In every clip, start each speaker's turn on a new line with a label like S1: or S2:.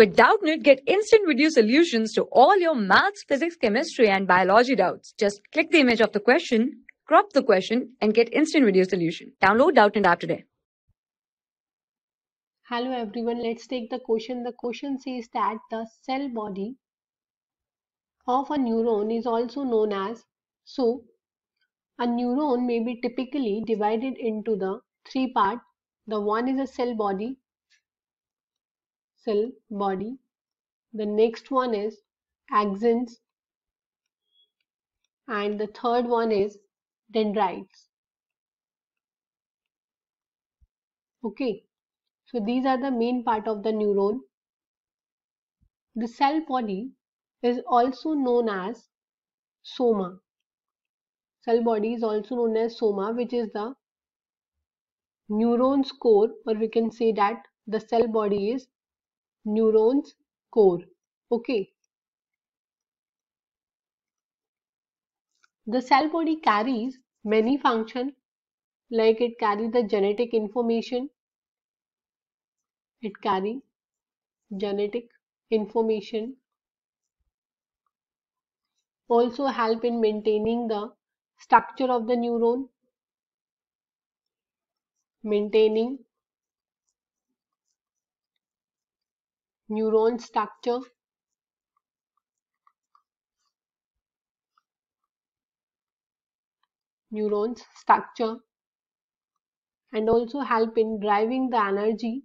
S1: With Doubtnit, get instant video solutions to all your maths, physics, chemistry, and biology doubts. Just click the image of the question, crop the question, and get instant video solution. Download Doubtnit app today. Hello everyone, let's take the question. The question says that the cell body of a neuron is also known as so a neuron may be typically divided into the three parts. the one is a cell body cell body. The next one is axons and the third one is dendrites. Okay, so these are the main part of the neuron. The cell body is also known as soma. Cell body is also known as soma, which is the neuron's core, or we can say that the cell body is neurons core okay the cell body carries many function like it carries the genetic information it carry genetic information also help in maintaining the structure of the neuron maintaining neuron structure neurons structure and also help in driving the energy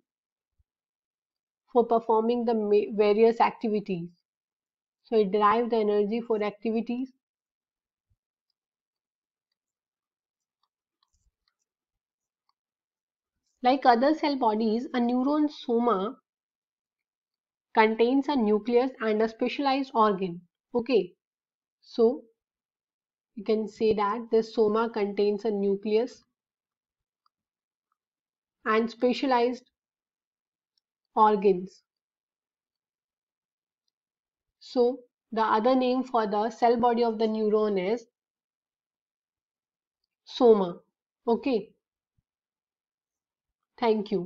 S1: for performing the various activities. So it drives the energy for activities. Like other cell bodies, a neuron soma contains a nucleus and a specialized organ okay so you can say that this soma contains a nucleus and specialized organs so the other name for the cell body of the neuron is soma okay thank you